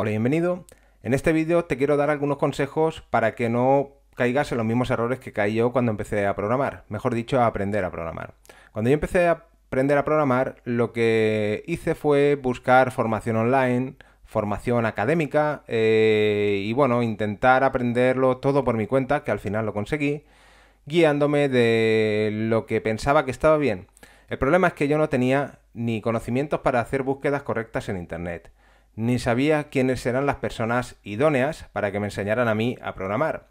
Hola, bienvenido. En este vídeo te quiero dar algunos consejos para que no caigas en los mismos errores que caí yo cuando empecé a programar, mejor dicho, a aprender a programar. Cuando yo empecé a aprender a programar, lo que hice fue buscar formación online, formación académica eh, y bueno, intentar aprenderlo todo por mi cuenta, que al final lo conseguí, guiándome de lo que pensaba que estaba bien. El problema es que yo no tenía ni conocimientos para hacer búsquedas correctas en Internet ni sabía quiénes eran las personas idóneas para que me enseñaran a mí a programar.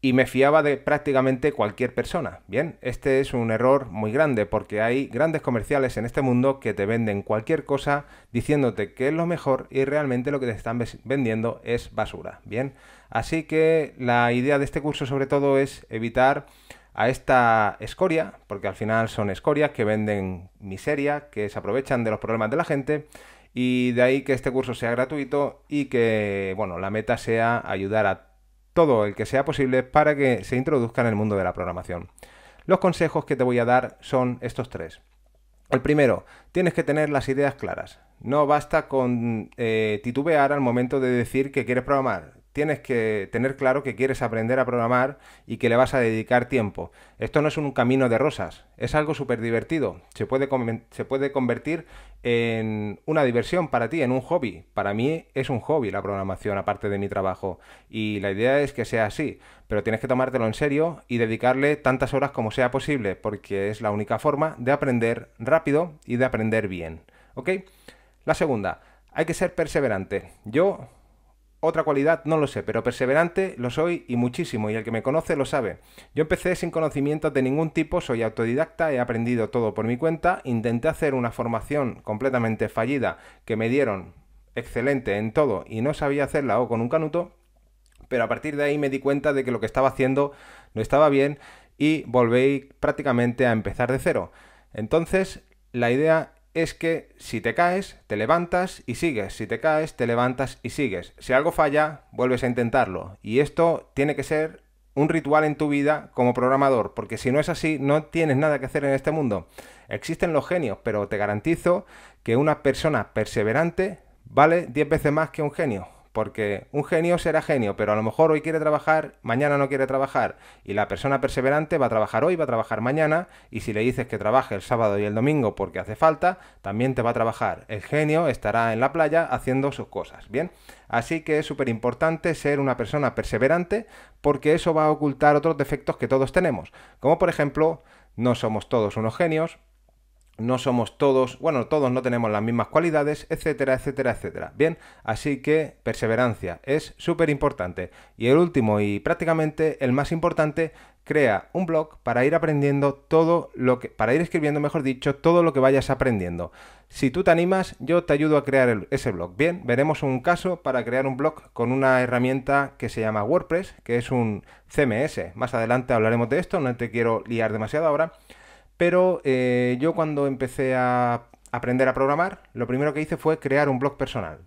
Y me fiaba de prácticamente cualquier persona. Bien, este es un error muy grande porque hay grandes comerciales en este mundo que te venden cualquier cosa diciéndote que es lo mejor y realmente lo que te están vendiendo es basura. Bien, así que la idea de este curso sobre todo es evitar a esta escoria, porque al final son escorias que venden miseria, que se aprovechan de los problemas de la gente y de ahí que este curso sea gratuito y que, bueno, la meta sea ayudar a todo el que sea posible para que se introduzca en el mundo de la programación. Los consejos que te voy a dar son estos tres. El primero, tienes que tener las ideas claras. No basta con eh, titubear al momento de decir que quieres programar tienes que tener claro que quieres aprender a programar y que le vas a dedicar tiempo. Esto no es un camino de rosas, es algo súper divertido. Se puede, se puede convertir en una diversión para ti, en un hobby. Para mí es un hobby la programación, aparte de mi trabajo. Y la idea es que sea así, pero tienes que tomártelo en serio y dedicarle tantas horas como sea posible, porque es la única forma de aprender rápido y de aprender bien. ¿Ok? La segunda, hay que ser perseverante. Yo otra cualidad, no lo sé, pero perseverante lo soy y muchísimo, y el que me conoce lo sabe. Yo empecé sin conocimientos de ningún tipo, soy autodidacta, he aprendido todo por mi cuenta, intenté hacer una formación completamente fallida que me dieron excelente en todo y no sabía hacerla o con un canuto, pero a partir de ahí me di cuenta de que lo que estaba haciendo no estaba bien y volví prácticamente a empezar de cero. Entonces, la idea es que si te caes, te levantas y sigues, si te caes, te levantas y sigues. Si algo falla, vuelves a intentarlo. Y esto tiene que ser un ritual en tu vida como programador, porque si no es así, no tienes nada que hacer en este mundo. Existen los genios, pero te garantizo que una persona perseverante vale 10 veces más que un genio porque un genio será genio, pero a lo mejor hoy quiere trabajar, mañana no quiere trabajar, y la persona perseverante va a trabajar hoy, va a trabajar mañana, y si le dices que trabaje el sábado y el domingo porque hace falta, también te va a trabajar. El genio estará en la playa haciendo sus cosas, ¿bien? Así que es súper importante ser una persona perseverante porque eso va a ocultar otros defectos que todos tenemos, como por ejemplo, no somos todos unos genios, no somos todos, bueno, todos no tenemos las mismas cualidades, etcétera, etcétera, etcétera. Bien, así que perseverancia es súper importante. Y el último y prácticamente el más importante, crea un blog para ir aprendiendo todo lo que, para ir escribiendo, mejor dicho, todo lo que vayas aprendiendo. Si tú te animas, yo te ayudo a crear ese blog. Bien, veremos un caso para crear un blog con una herramienta que se llama WordPress, que es un CMS. Más adelante hablaremos de esto, no te quiero liar demasiado ahora. Pero eh, yo cuando empecé a aprender a programar, lo primero que hice fue crear un blog personal.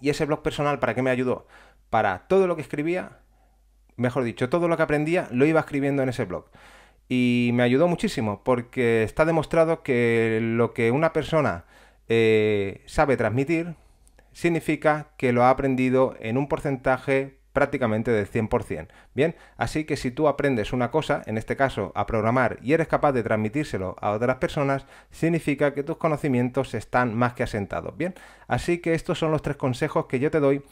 ¿Y ese blog personal para qué me ayudó? Para todo lo que escribía, mejor dicho, todo lo que aprendía lo iba escribiendo en ese blog. Y me ayudó muchísimo porque está demostrado que lo que una persona eh, sabe transmitir significa que lo ha aprendido en un porcentaje prácticamente del 100%. Bien, así que si tú aprendes una cosa, en este caso a programar, y eres capaz de transmitírselo a otras personas, significa que tus conocimientos están más que asentados. Bien, así que estos son los tres consejos que yo te doy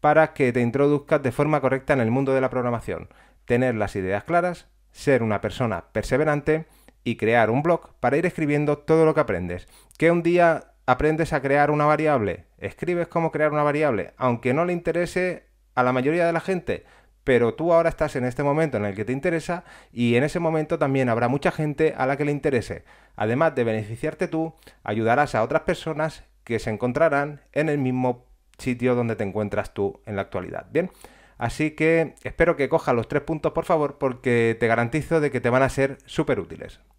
para que te introduzcas de forma correcta en el mundo de la programación. Tener las ideas claras, ser una persona perseverante y crear un blog para ir escribiendo todo lo que aprendes. Que un día aprendes a crear una variable, escribes cómo crear una variable, aunque no le interese a la mayoría de la gente, pero tú ahora estás en este momento en el que te interesa y en ese momento también habrá mucha gente a la que le interese. Además de beneficiarte tú, ayudarás a otras personas que se encontrarán en el mismo sitio donde te encuentras tú en la actualidad. Bien, así que espero que cojas los tres puntos por favor porque te garantizo de que te van a ser súper útiles.